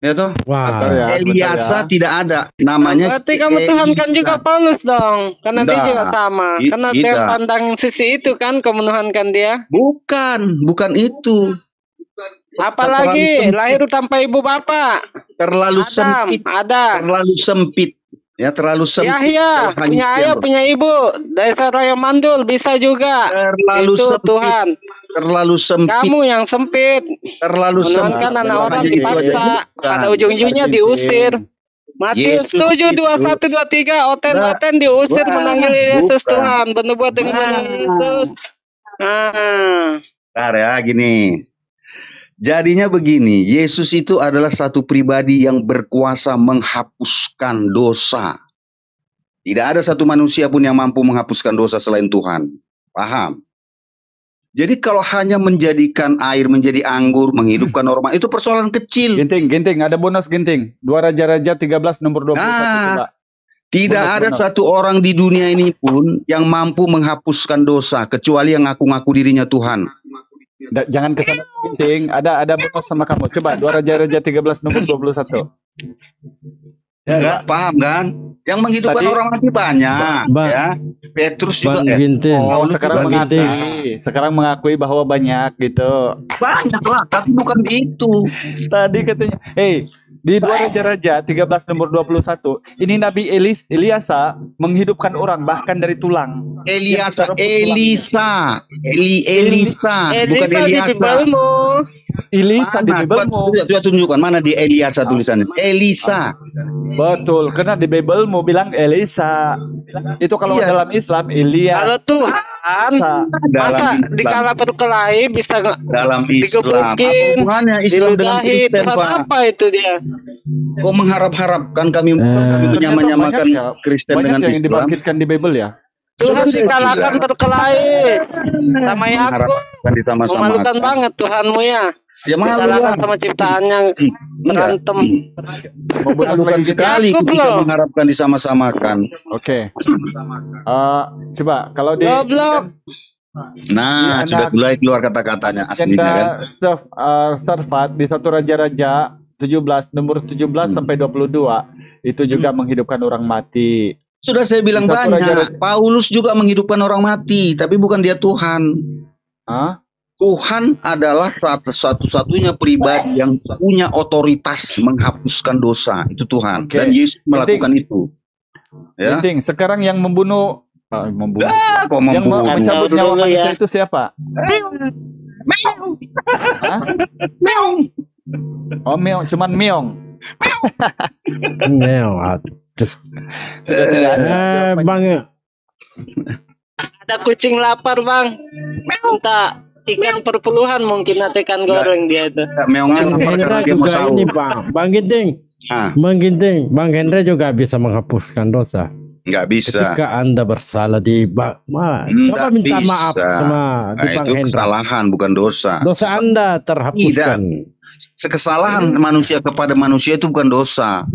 Ya toh. Wah. Wow. Ya, Eliasa ya. tidak ada namanya. Berarti kamu Tuhankan gitu. juga Paulus dong. Karena Nggak. dia juga sama. Karena dia pandang sisi itu kan kamu Tuhankan dia. Bukan, bukan itu. Apalagi lahir tanpa ibu bapak. Terlalu Adam, sempit. Ada. Terlalu sempit. Ya terlalu sempit. Yahya punya ayah, punya ibu. Dari saya mandul bisa juga. Terlalu itu, sempit. Tuhan terlalu sempit. Kamu yang sempit. Terlalu sempit. kan anak orang dipaksa. Pada ujung-ujungnya diusir. Mati gitu, tujuh gitu. dua satu dua tiga oten nah, oten diusir menanggil Yesus bukan. Tuhan buat dengan nah. Yesus. Nah. Bentar ya gini. Jadinya begini, Yesus itu adalah satu pribadi yang berkuasa menghapuskan dosa. Tidak ada satu manusia pun yang mampu menghapuskan dosa selain Tuhan. Paham? Jadi kalau hanya menjadikan air menjadi anggur, menghidupkan norma itu persoalan kecil. Genting, genting, ada bonus genting. Dua raja-raja 13 nomor 21 nah, coba. Tidak bonus, ada bonus. satu orang di dunia ini pun yang mampu menghapuskan dosa kecuali yang ngaku-ngaku dirinya Tuhan. Da, jangan sana genting, ada ada bonus sama kamu. Coba dua raja-raja 13 nomor 21. Ya, enggak paham kan? Yang menghidupkan Tadi, orang mati banyak bang, ya. Petrus bang juga eh, Ginting. Eh, oh, oh sekarang bang mengakui, Ginting. sekarang mengakui bahwa banyak gitu. Banyak lah, tapi bukan itu. Tadi katanya, "Hey, di dua raja-raja 13 nomor 21, ini Nabi Elis Eliasa menghidupkan orang bahkan dari tulang. Eliasa, Elisa, Eli Elisa, Elisa bukan Elisa. Elisa di Bebelmu. Sudah tunjukkan mana di satu tulisannya. Elisa. Betul, karena di Bebelmu bilang Elisa. Itu kalau iya. dalam Islam Elia. Kalau tuh Masa di kala perkelahi bisa dalam Islam. Hubungannya Islam dengan Kristen, Pak. Apa itu dia? Kok mengharap-harapkan kami, eh. kami menyamakan ya. Kristen dengan Islam? Banyak yang dibangkitkan di Bible ya. Tuhan dikalahkan berkelahi sama Yakub. Memalukan banget Tuhanmu ya. Ya malu sama ciptaannya iya. berantem. Membutuhkan sekali kita kan belum. mengharapkan disama-samakan. Oke. Okay. Uh, eh, coba kalau di Goblok. Nah, sudah iya, mulai keluar kata-katanya aslinya kan. Staff, uh, eh, Starfat di satu raja-raja tujuh belas nomor tujuh belas hmm. sampai dua puluh dua itu juga hmm. menghidupkan orang mati. Sudah saya bilang banyak. Paulus juga menghidupkan orang mati, tapi bukan dia Tuhan. Hah? Tuhan adalah satu-satunya pribadi yang punya otoritas menghapuskan dosa. Itu Tuhan. Okay. Dan Yesus melakukan Binting. itu. Ya. Inting, sekarang yang membunuh oh, membunuh. Ah, kok membunuh. Yang mau mencabut nyawa manusia ya. itu siapa? Meong. Meong. Oh, meong, cuman meong. Meong. meong. Eh, bang. Ya. Ada kucing lapar, Bang. Minta ikan perpuluhan mungkin nanti ikan goreng dia itu. Meongan Bang Hendra juga ini Bang. Bang Ginting. Ah. Bang Ginting. Bang Hendra juga bisa menghapuskan dosa. Enggak bisa. Ketika Anda bersalah di Bang, coba minta bisa. maaf sama nah, Bang itu Hendra. kesalahan bukan dosa. Dosa Anda terhapuskan. Tidak. Kesalahan hmm. manusia kepada manusia itu bukan dosa.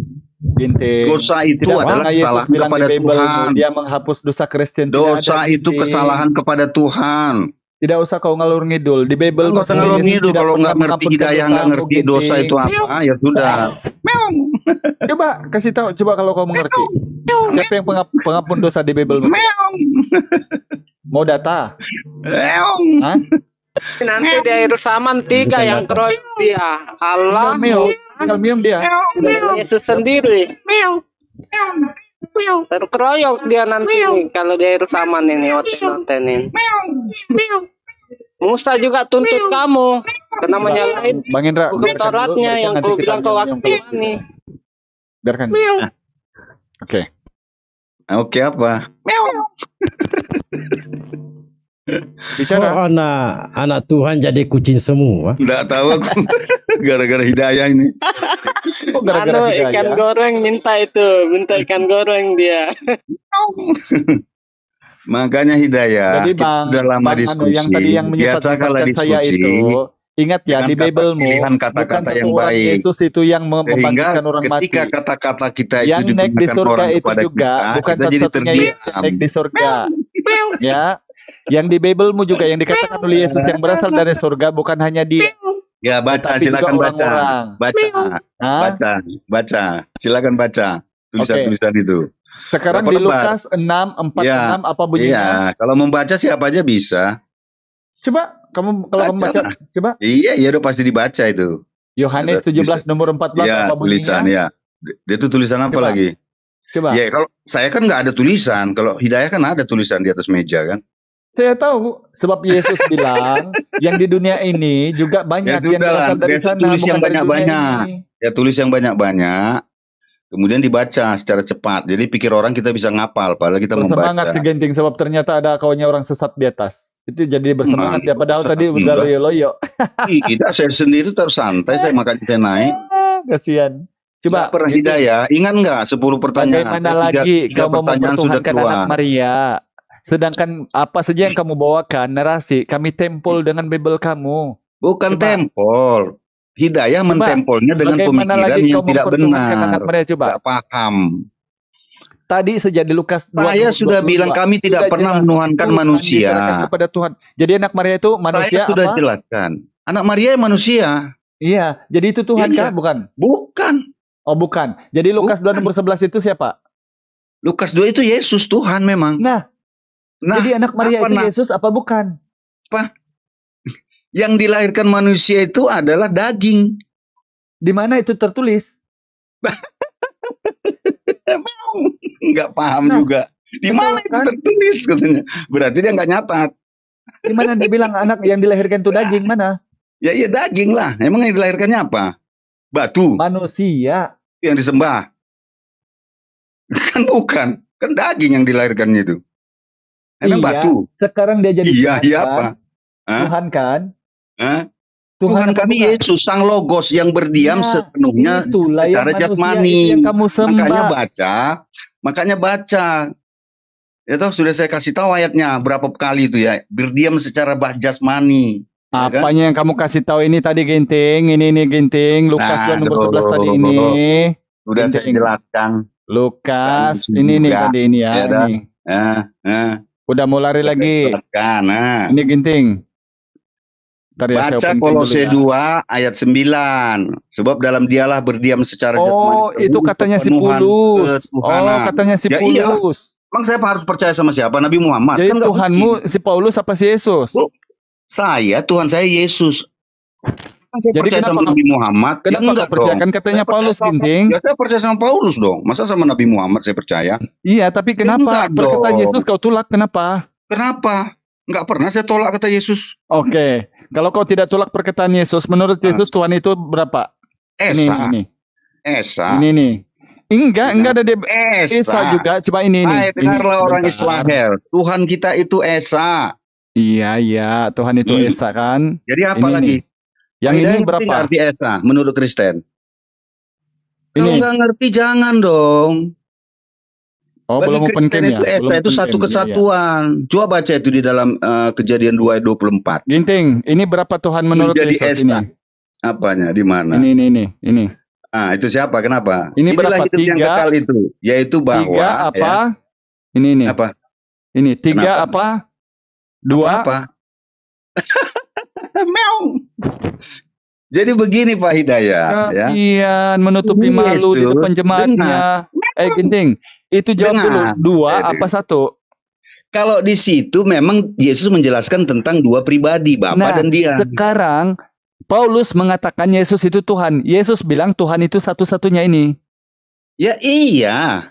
Binti. Dosa itu tidak adalah kesalahan kepada Tuhan. Dia menghapus dosa Kristen. Dosa itu kesalahan kepada Tuhan. Tidak usah kau ngalur ngidul. Di Bible nggak usah ngalur ngidul kalau nggak ngerti hidayah nggak ngerti gitu. dosa itu apa ya sudah. memang Coba kasih tahu coba kalau kau mengerti. Siapa yang pengap, pengampun dosa di Bible? memang Mau data? memang Nanti di air saman tiga yang kroy dia. Allah. Meong. Tinggal dia. Yesus sendiri. Meong. Meong. Terkroyok dia nanti nih kalau dia rekaman ini oten-otenin. Musa juga tuntut kamu karena menyalahin Bang Indra, toratnya yang aku bilang ke waktu ini. Biarkan. Nah. Oke. Okay. Oke okay, apa? Bicara. Oh, anak anak Tuhan jadi kucing semua. Tidak tahu aku. Gara-gara hidayah ini. Oh, gara-gara hidayah. ikan goreng minta itu, minta ikan goreng dia. Makanya hidayah. Jadi bang, sudah lama bang diskusi. Anu, yang tadi yang menyesatkan saya itu, ingat ya di Bibelmu kata -kata bukan yang orang baik. Yesus itu yang membangkitkan orang mati. Ketika kata-kata kita itu yang naik di surga itu juga kita, bukan satu-satunya yang naik di surga. ya, yang di Bible-mu juga yang dikatakan oleh Yesus yang berasal dari surga bukan hanya di Ya baca, silakan baca. Orang Baca. Baca, baca. Silakan baca tulisan-tulisan okay. itu. Sekarang Bapak di Lukas enam empat ya, apa bunyinya? Iya, kalau membaca siapa aja bisa. Coba kamu kalau baca, kamu baca, coba. Iya, iya udah pasti dibaca itu. Yohanes 17 nomor 14 ya, apa bunyinya? Tulisan, ya. Dia itu tulisan apa coba. lagi? Coba. Ya, kalau saya kan nggak ada tulisan. Kalau Hidayah kan ada tulisan di atas meja kan. Saya tahu sebab Yesus bilang yang di dunia ini juga banyak ya, yang berasal dari ya, sana tulis yang banyak banyak. Ini. Ya tulis yang banyak banyak. Kemudian dibaca secara cepat. Jadi pikir orang kita bisa ngapal, padahal kita Bersemangat membaca. Bersemangat si genting sebab ternyata ada kawannya orang sesat di atas. Itu jadi bersemangat hmm. ya. Padahal tadi hmm. udah loyo-loyo. Tidak, saya sendiri tersantai. Saya makan saya naik. Eh. Kasihan. Coba pernah hidayah. Ingat nggak 10 pertanyaan? Bagaimana lagi gak mau mempertuhankan anak Maria? Sedangkan apa saja yang hmm. kamu bawakan, narasi, kami tempol hmm. dengan Bible kamu. Bukan coba. tempel. Hidayah coba. mentempelnya dengan Bagaimana pemikiran lagi yang tidak benar. Anak mereka, coba. Tidak paham. Tadi sejak di Lukas 2 Saya 22, sudah bilang kami tidak pernah menuhankan manusia. kepada Tuhan. Jadi anak Maria itu manusia Saya sudah apa? jelaskan. Anak Maria manusia. Iya, jadi itu Tuhan kan kah? Bukan. Bukan. Oh, bukan. Jadi Lukas bukan. 2 nomor 11 itu siapa? Lukas 2 itu Yesus Tuhan memang. Nah, Nah, Jadi anak Maria apa, itu nah? Yesus apa bukan? Apa? Yang dilahirkan manusia itu adalah daging. Di mana itu tertulis? nggak paham nah, juga. Di mana itu kan? tertulis katanya? Berarti dia nggak nyatat. Di mana dia bilang anak yang dilahirkan itu daging mana? Ya iya daging lah. Emang yang dilahirkannya apa? Batu. Manusia. Yang disembah. Kan bukan. Kan daging yang dilahirkannya itu. Emang iya, batu. Sekarang dia jadi iya, Tuhan iya, kan? Apa? Tuhan kan? Hah? Tuhan, Tuhan kami Yesus sang logos yang berdiam ya, sepenuhnya itulah secara jasmani. Makanya baca, makanya baca. Ya toh sudah saya kasih tahu ayatnya berapa kali itu ya, berdiam secara jasmani. Ya kan? Apanya kan? yang kamu kasih tahu ini tadi genting, ini ini genting, Lukas nah, nomor sebelas tadi ini. Sudah saya jelaskan. Lukas, ini ini tadi ini ya. ya ini. Nah, nah. Udah mau lari lagi. Nah. Ini ginting. Ntar ya, Baca Kolose ya. ayat 9. Sebab dalam dialah berdiam secara Oh, itu katanya si Paulus. Oh, katanya si ya, iya. Paulus. Emang saya harus percaya sama siapa? Nabi Muhammad. Jadi kan Tuhanmu si Paulus apa si Yesus? Saya, Tuhan saya Yesus. Jadi kenapa Nabi Muhammad? Kenapa ya, enggak percaya? Kan katanya saya Paulus Ginting. Ya saya percaya sama Paulus dong. Masa sama Nabi Muhammad saya percaya? Iya, tapi kenapa ya, berkata dong. Yesus kau tolak? Kenapa? Kenapa? Enggak pernah saya tolak kata Yesus. Oke. Okay. Kalau kau tidak tolak perkataan Yesus, menurut ah. Yesus nah. Tuhan itu berapa? Esa. Ini, ini. Esa. Ini nih. Enggak, enggak ada Esa. Esa juga. Coba ini nih. Dengarlah orang Israel. Tuhan kita itu Esa. Iya, iya. Tuhan itu ini. Hmm. Esa kan. Jadi apa ini lagi? Ini. Yang Aida ini berapa? Arti esa menurut Kristen. Kalau nggak ngerti jangan dong. Oh, Bagi belum open camp ya. Esa itu satu iya, iya. kesatuan. ya. Coba baca itu di dalam uh, kejadian 2 ayat 24. Ginting, ini berapa Tuhan menurut Esa. ini? Apanya? Di mana? Ini ini ini ini. Ah, itu siapa? Kenapa? Ini Inilah berapa? hidup tiga, yang kekal itu, yaitu bahwa tiga ya. apa? Ya, ini ini. Apa? Ini tiga Kenapa? apa? Dua apa? apa? Jadi begini Pak Hidayat. Ya, ya. Iya, menutupi malu di depan jemaatnya. Eh Ginting, itu jawab dengar. dulu. Dua Dengar. apa satu? Kalau di situ memang Yesus menjelaskan tentang dua pribadi, Bapa nah, dan Dia. Sekarang Paulus mengatakan Yesus itu Tuhan. Yesus bilang Tuhan itu satu-satunya ini. Ya iya.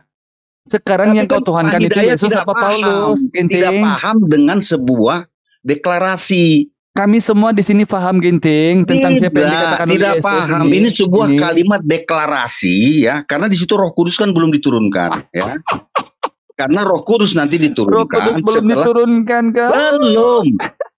Sekarang Tapi yang kau kan tuhankan itu Yesus apa Paulus? Ginting. Tidak paham dengan sebuah deklarasi kami semua di sini paham Ginting tentang tidak, siapa yang dikatakan tidak oleh paham. Ini, ini sebuah ini. kalimat deklarasi ya, karena di situ Roh Kudus kan belum diturunkan ya. karena Roh Kudus nanti diturunkan. Roh Kudus belum setelah, diturunkan kan? Belum.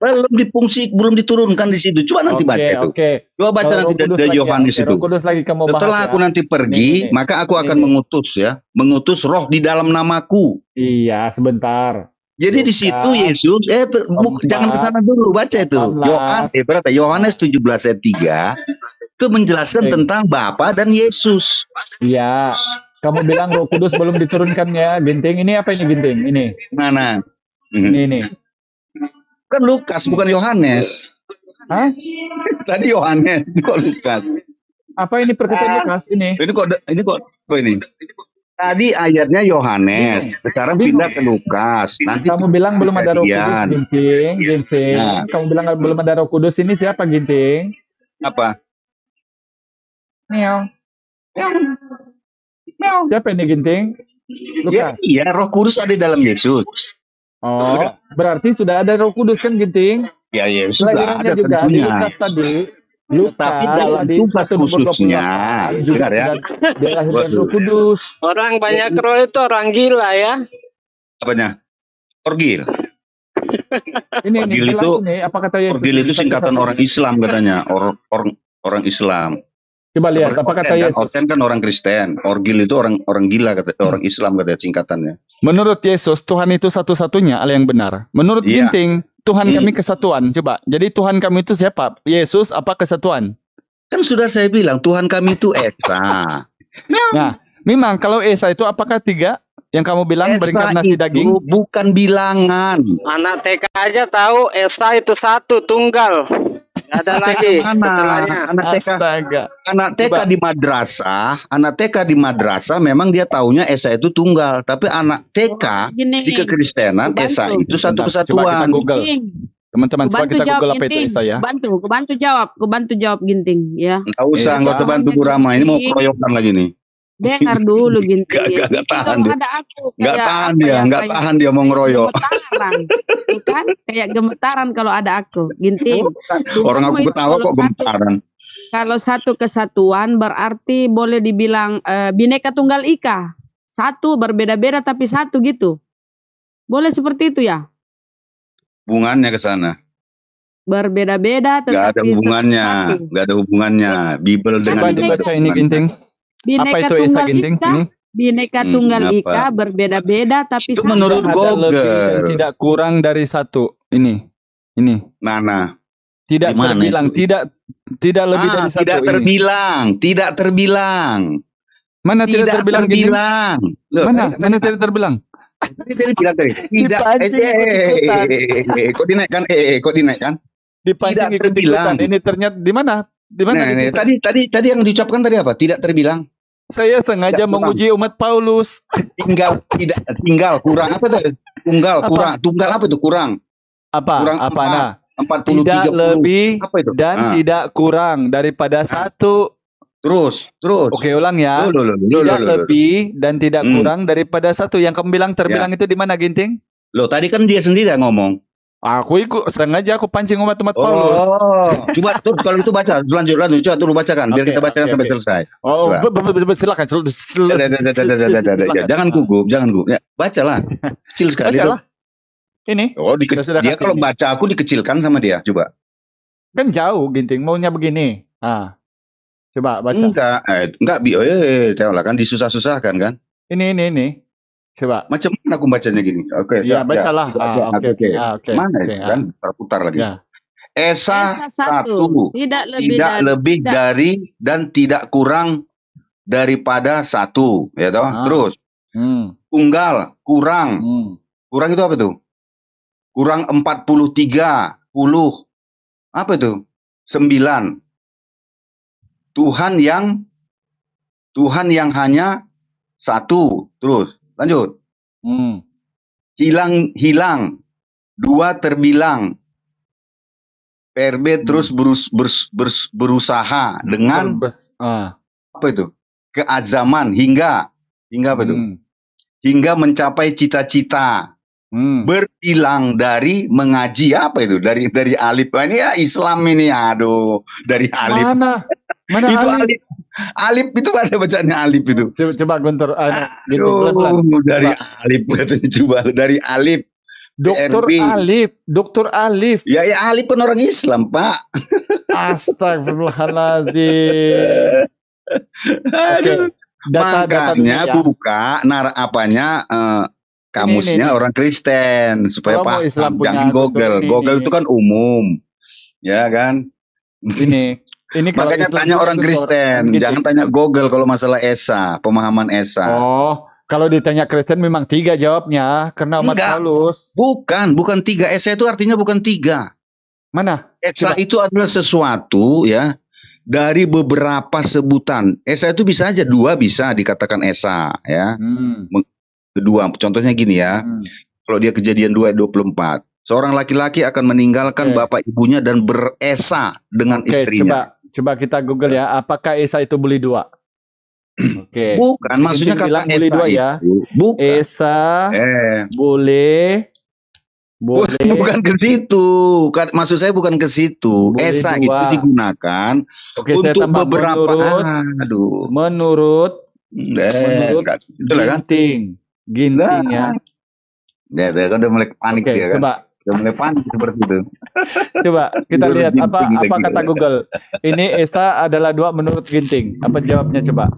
belum dipungsi, belum diturunkan di situ. Coba nanti okay, baca itu. Okay. Coba baca Kalau nanti dari ya, Yohanes ya, itu. Roh Kudus lagi kamu bahas, Setelah ya. aku ya. nanti pergi, ini, maka aku ini. akan mengutus ya, mengutus Roh di dalam namaku. Iya, sebentar. Jadi di situ Yesus eh tuh, buk, jangan ke sana dulu baca itu. Yohanes eh berapa? Ya? Yohanes 17 ayat 3 itu menjelaskan okay. tentang Bapa dan Yesus. Iya. Kamu bilang Roh Kudus belum diturunkan ya, binting Ini apa ini binting Ini. Mana? Ini ini. Kan Lukas bukan Yohanes. Hah? Tadi Yohanes kok Lukas. Apa ini perkataan ah. Lukas ini? Ini kok ini kok ini? Tadi ayatnya Yohanes, iya. sekarang Bingung. pindah ke Lukas. Nanti kamu bilang belum ada Roh Kudus, Ginting, iya. Ginting. Nah. Kamu bilang belum ada Roh Kudus ini siapa Ginting? Apa? Meow. Meow. Siapa ini Ginting? Ya, Lukas. Ya, iya, Roh Kudus ada di dalam Yesus. Oh, berarti sudah ada Roh Kudus kan Ginting? Ya, ya, sudah ada juga tentunya. tadi Lukas, tapi dalam tugas khususnya, juga ya. Dia lahirkan Roh Kudus. Orang banyak roh itu orang gila ya. Apanya? Orgil. ini, orgil ini, itu, ini, apa kata Yesus? Orgil itu singkatan orang Islam katanya, or, or, orang Islam. Coba lihat Seperti apa kata Yesus. Kan, Orten kan orang Kristen, orgil itu orang orang gila kata eh, orang Islam kata singkatannya. Menurut Yesus Tuhan itu satu-satunya Allah yang benar. Menurut yeah. Ginting Tuhan hmm. kami kesatuan. Coba. Jadi Tuhan kami itu siapa? Yesus apa kesatuan? Kan sudah saya bilang Tuhan kami itu Esa. Nah, nah, memang kalau Esa itu apakah tiga? Yang kamu bilang berikan berinkarnasi daging? Bukan bilangan. Anak TK aja tahu Esa itu satu tunggal ada lagi anak anak TK anak TK di madrasah anak TK di madrasah memang dia taunya esa itu tunggal tapi anak TK oh, Gini. di kekristenan esa itu satu kesatuan coba kita Teman-teman, coba kita Google apa ginting. esa ya Bantu, bantu jawab, bantu jawab ginting ya. Enggak usah, enggak usah bantu Rama, ini mau keroyokan lagi nih. Dengar dulu gini. Gak, gak, gak tahan dia. Ada aku, gak tahan dia, nggak tahan dia mau ngeroyok. Gemetaran, kan? Kayak gemetaran kalau ada aku, Ginting. Oh, Orang aku ketawa kok gemetaran. Kalau satu kesatuan berarti boleh dibilang e, bineka tunggal ika. Satu berbeda-beda tapi satu gitu. Boleh seperti itu ya? Hubungannya ke sana berbeda-beda tetapi gak ada hubungannya, nggak ada hubungannya. bible dengan Coba ini ginting. Bineka Apa itu Tunggal Ika? Hmm? Bineka hmm, Tunggal Ika berbeda-beda tapi itu menurut Google tidak kurang dari satu. Ini. Ini. Mana? Tidak Dimana terbilang, itu? tidak tidak lebih ah, dari satu. Tidak ini. terbilang, tidak terbilang. Mana tidak, tidak terbilang, terbilang. Loh, Mana? Eh, mana, mana tidak terbilang? Tidak terbilang, Tidak. Eh, eh, eh, kok dinaikkan? Eh, kok dinaikkan? tidak terbilang. Ini ternyata di mana? Di mana nah, tadi, ini, nah, tadi tadi tadi yang diucapkan tadi apa? Tidak terbilang. Saya sengaja tidak menguji umat Paulus. Tinggal tidak tinggal kurang apa tuh? Tunggal apa? kurang. Tunggal apa itu kurang? Apa? Kurang apa nah? 40, tidak 30. lebih apa itu? dan ah. tidak kurang daripada ah. satu Terus, terus. Oke, ulang ya. Loh, loh, loh, tidak lebih dan tidak hmm. kurang daripada satu. Yang kamu bilang terbilang ya. itu di mana, Ginting? Loh, tadi kan dia sendiri yang ngomong. Aku ikut sengaja aku pancing umat-umat oh. Paulus. Coba tuh kalau itu baca, lanjut lanjut coba tuh bacakan biar okay, kita bacakan okay, sampai okay. selesai. Oh, be, silakan Jangan gugup, jangan gugup. Ya, bacalah. Kecil sekali. Bacalah. Ini. Oh, dia kalau baca aku dikecilkan sama dia, coba. Kan jauh ginting, maunya begini. Ah. Coba baca. Enggak, eh, enggak bi, eh, tengoklah kan disusah-susahkan kan. Ini ini ini. Coba. Macam mana aku bacanya gini? Oke. Okay, ya, bacalah. Ya, ah, oke. Okay, okay. ah, okay. Mana okay, kan ah. kan terputar lagi. Ya. Esa, Esa satu, satu tidak lebih, tidak dari, lebih tidak. dari dan tidak kurang daripada satu, ya toh. Ah. Terus hmm. tunggal kurang, hmm. kurang itu apa tuh? Kurang empat puluh tiga puluh apa itu? Sembilan. Tuhan yang Tuhan yang hanya satu terus Lanjut. Hmm. Hilang hilang. Dua terbilang. PRB hmm. terus berus, berus, berus, berusaha dengan Berbes, uh. apa itu? Keazaman hingga hingga apa itu? Hmm. Hingga mencapai cita-cita. Hmm. Berbilang dari mengaji apa itu? Dari dari alif. Ini ya Islam ini aduh, dari alif. Mana? Mana itu alip? Alip itu ada bacanya alip itu. Coba, coba Guntur, uh, gitu pelan Dari alip coba dari alip. Dokter Alif, Dokter Alif. Ya ya Alif pun orang Islam Pak. Astagfirullahaladzim. Aduh. Okay. Makanya buka nar apanya uh, kamusnya ini, ini. orang Kristen supaya Pak Islam jangan Google. Google itu kan umum, ya kan? Ini Ini kalau Makanya tanya orang Kristen, gitu. jangan tanya Google kalau masalah Esa, pemahaman Esa. Oh, kalau ditanya Kristen memang tiga jawabnya, karena umat halus. Bukan, bukan tiga. Esa itu artinya bukan tiga. Mana? Esa Coba. itu adalah sesuatu ya dari beberapa sebutan. Esa itu bisa aja dua bisa dikatakan Esa ya. Hmm. Kedua, contohnya gini ya. Hmm. Kalau dia kejadian dua dua puluh empat. Seorang laki-laki akan meninggalkan okay. bapak ibunya dan beresa dengan okay, istrinya. Coba Coba kita Google ya, apakah Esa itu beli dua? Oke. Okay. Bukan, maksudnya kata bilang Esa dua ya. Bukan. Esa eh. boleh boleh. Bukan ke situ. Maksud saya bukan ke situ. Esa dua. itu digunakan Oke, untuk saya beberapa menurut, aduh. Menurut eh, menurut itulah, kan. ginting. Ginting nah. ya. Ya, udah mulai panik okay, dia kan. Coba Udah mulai panik seperti itu. Coba kita menurut lihat apa apa kata gitu. Google. Ini Esa adalah dua menurut Ginting. Apa jawabnya coba?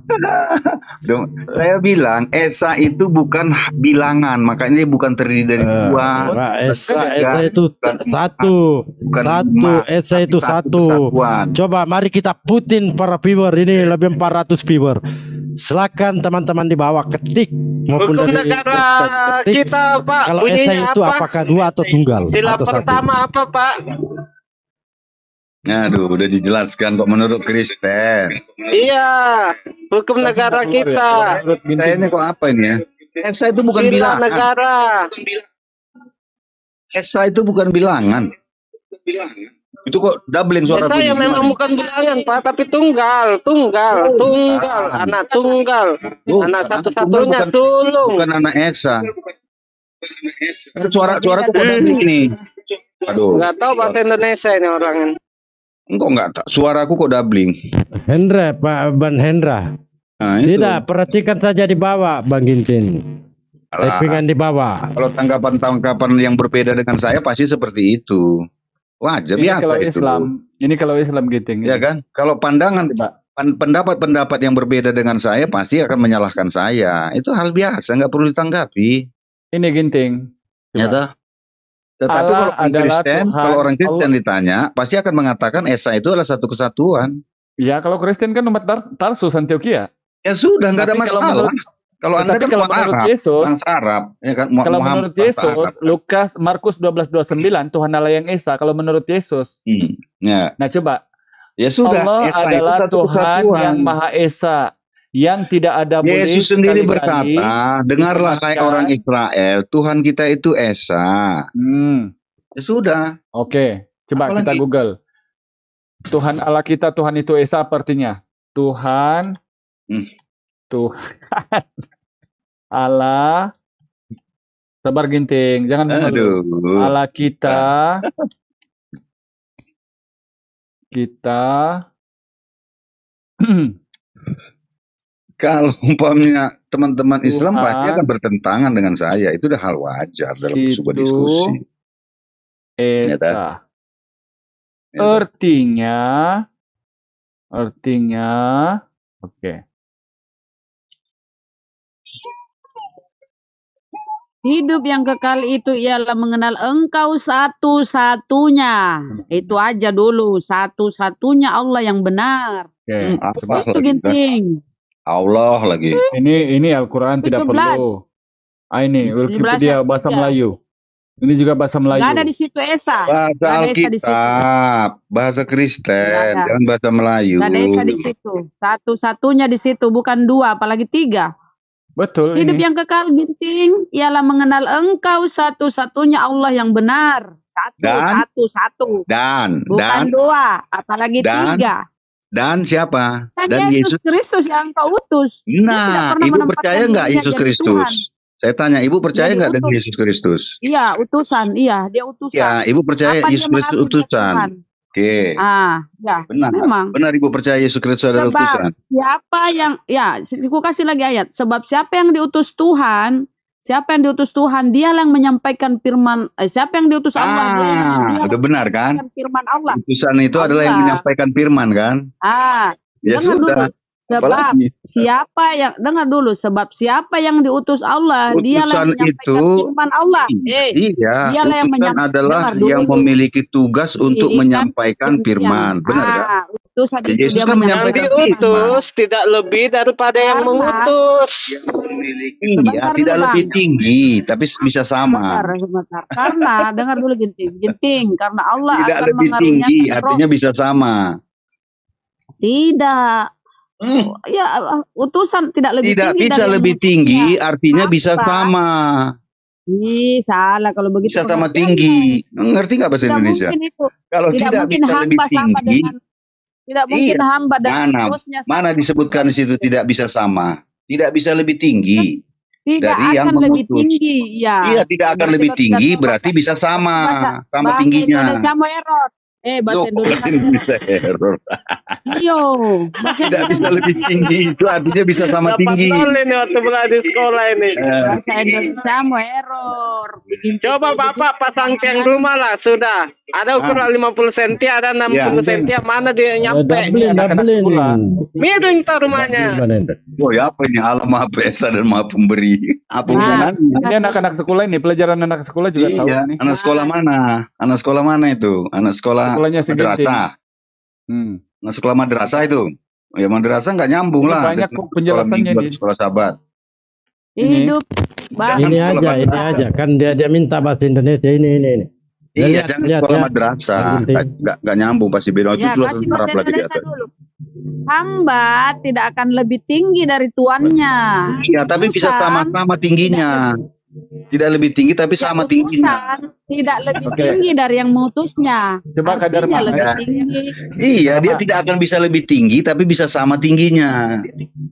saya bilang Esa itu bukan bilangan, makanya ini bukan terdiri dari uh, dua. Esa, Esa itu bukan satu, bukan satu, Esa itu satu. satu. Coba mari kita putin para viewer ini lebih 400 viewer silakan teman-teman di bawah ketik maupun Hukum dari negara ketik. kita Pak kalau esai itu apa? apakah dua atau tunggal sila atau pertama satu? apa Pak Aduh, udah dijelaskan kok menurut Kristen. Iya, hukum Masih negara ya, kita. Ya, saya ini kok apa ini ya? Esa itu bukan Sila bilangan. negara. Esa itu bukan bilangan. Bukan bilangan. Itu kok Dublin suara Saya bunyi. memang bukan belayan, Pak, tapi tunggal, tunggal, oh. tunggal, oh, anak tunggal. Oh, anak satu-satunya sulung. Bukan anak Esa. Eh, suara suara tuh kok ini. Aduh. Enggak tahu bahasa Indonesia ini orang ini. Enggak enggak tak. Suaraku kok Dublin Hendra, Pak Ban Hendra. Nah, itu. Tidak, perhatikan saja di bawah Bang Gintin. Alah. kan di bawah. Kalau tanggapan-tanggapan yang berbeda dengan saya pasti seperti itu. Wajar ini biasa kalau itu. Islam, ini kalau Islam gitu. Ya kan? Kalau pandangan pendapat-pendapat yang berbeda dengan saya pasti akan menyalahkan saya. Itu hal biasa, nggak perlu ditanggapi. Ini ginting. Ya Tetapi Allah kalau orang Kristen, Tuhan. kalau orang Kristen Allah. ditanya, pasti akan mengatakan Esa itu adalah satu kesatuan. Ya, kalau Kristen kan umat Tarsus Antioquia. Ya sudah, nggak ada masalah. menurut, kalau Anda kan kalau menurut Arab, Yesus, Arab, ya kan? Muhammad, kalau menurut Yesus, Arab. Lukas Markus 12:29 Tuhan Allah yang Esa kalau menurut Yesus. Hmm. Ya. Nah, coba. Ya sudah, Allah Esa adalah Tuhan kesatuan. yang Maha Esa yang tidak ada boleh Yesus sendiri berkata, kali, dengarlah kayak orang Israel, Tuhan kita itu Esa. Hmm. Ya sudah. Oke, coba Apalagi? kita Google. Tuhan Allah kita Tuhan itu Esa artinya? Tuhan hmm. Tuhan ala Sabar ginting, jangan Aduh. Ala kita kita kalau umpamanya teman-teman Islam pasti akan bertentangan dengan saya. Itu udah hal wajar dalam itu sebuah diskusi. Ya Eta. Eta. Ya artinya, artinya, oke. Okay. Hidup yang kekal itu ialah mengenal engkau satu-satunya. Itu aja dulu, satu-satunya Allah yang benar. Oke, okay. Hmm, itu ginting. Allah lagi. Ini ini Al-Qur'an tidak perlu. Ah ini Wikipedia bahasa Melayu. Ini juga bahasa Melayu. Gak ada di situ Esa. Bahasa situ. bahasa Kristen, jangan bahasa Melayu. Gak ada Esa di situ. Satu-satunya di situ, bukan dua, apalagi tiga. Betul. Hidup ini. yang kekal ginting ialah mengenal engkau satu-satunya Allah yang benar. Satu, dan, satu, satu. Dan, Bukan dan, dua, apalagi dan, tiga. Dan siapa? Dan, dan Yesus Kristus yang engkau utus. Nah, Ibu percaya nggak Yesus Kristus? Saya tanya, Ibu percaya nggak dengan Yesus Kristus? Iya, utusan. Iya, dia utusan. Ya, Ibu percaya Apa Yesus Kristus utusan? Tuhan? Oke. Ah, ya. Benar. Memang. Benar Ibu percaya Yesus Kristus adalah sebab utusan. Siapa yang ya, aku kasih lagi ayat. Sebab siapa yang diutus Tuhan, siapa yang diutus Tuhan, dia yang menyampaikan firman eh, siapa yang diutus Allah ah, dia, itu benar kan? Firman Allah. Utusan itu Allah. adalah yang menyampaikan firman kan? Ah, ya sudah. Dulu. Sebab siapa yang dengar dulu sebab siapa yang diutus Allah utusan dialah yang menyampaikan firman Allah. Iya, eh, iya, dialah yang menyampaikan adalah dulu, yang memiliki tugas untuk ah, menyampaikan firman. firman. Benar enggak? Ah, itu Jadi dia menyampaikan diutus firman. tidak lebih daripada Karena yang mengutus. Yang ya, tidak benar. lebih tinggi, tapi bisa sama. Sebentar, sebentar. Karena dengar dulu genting, genting karena Allah tidak akan lebih tinggi, artinya bisa sama. Tidak Hmm. Ya utusan tidak lebih tidak tinggi bisa lebih utusnya. tinggi artinya Apa? bisa sama. Ih, salah kalau begitu. Bisa sama tinggi. Ngerti nggak bahasa tidak Indonesia? itu. Kalau tidak, tidak mungkin bisa lebih tinggi. Dengan, tidak mungkin iya. hamba dan mana, Mana disebutkan di situ tidak bisa sama? Tidak bisa lebih tinggi. Tidak dari akan yang lebih tinggi, ya. Iya, tidak akan berarti lebih tinggi, berarti bisa sama, bahasa, sama bahasa tingginya. Indonesia mau error. Eh bahasa no, iya, Indonesia. Bisa error. Iyo, bahasa Tidak bisa lebih tinggi itu artinya bisa sama Dapat tinggi. Dapat ini waktu berada di sekolah ini. Eh. Bahasa Indonesia mau error. Bikin Coba Bapak pasang tiang kan? rumah lah sudah. Ada ah. ukuran ah. 50 cm, ada 60 ya, cm, mana dia eh, nyampe. Dublin, Dublin. Miring tuh rumahnya. Oh ya apa ini alam maha pesa dan maha pemberi. Apa nah, Ini anak-anak sekolah ini, pelajaran anak sekolah juga iya, tahu. Anak sekolah mana? Anak sekolah mana itu? Anak sekolah sekolahnya segenting. Madrasah. Hmm. Nah, sekolah madrasah itu. Ya madrasah nggak nyambung lah. Banyak kok penjelasannya di sekolah sahabat. Ini. Hidup. Bang. Ini aja, ini aja. Kan dia dia minta bahasa Indonesia ini ini ini. iya, lihat, jangan lihat, sekolah lihat. madrasah. Enggak enggak nyambung pasti beda ya, itu dulu. terap lagi Dulu. Hamba tidak akan lebih tinggi dari tuannya. Iya, tapi Usang, bisa sama-sama tingginya. Tidak tidak lebih tinggi tapi ya, sama tinggi. Tidak lebih okay. tinggi dari yang mutusnya. Coba kadar mana? lebih tinggi. Iya, dia tidak akan bisa lebih tinggi tapi bisa sama tingginya.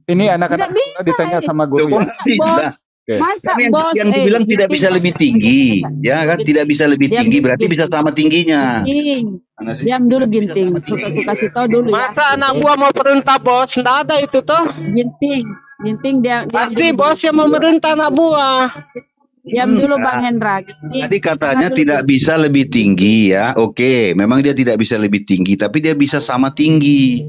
Ini anak-anak ditanya eh. sama guru. Tidak. Ya? Okay. Masa kan yang, bos yang eh, dibilang eh, tidak bisa lebih tinggi, ya kan? Tidak bisa lebih tinggi, berarti bisa sama tingginya. Yang Diam dulu ginting. Suka aku kasih tau dulu ya. Masa ya. anak gua mau perintah bos, enggak ada itu toh. Ginting. Ginting dia, dia Pasti bos yang mau perintah anak buah. Diam hmm. dulu Bang ah. Hendra. Jadi, Tadi katanya tidak bisa lebih tinggi ya. Oke, memang dia tidak bisa lebih tinggi, tapi dia bisa sama tinggi.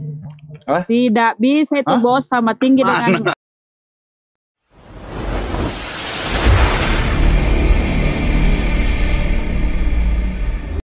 Hah? Tidak bisa itu Hah? bos sama tinggi Mana? Ah, dengan nah.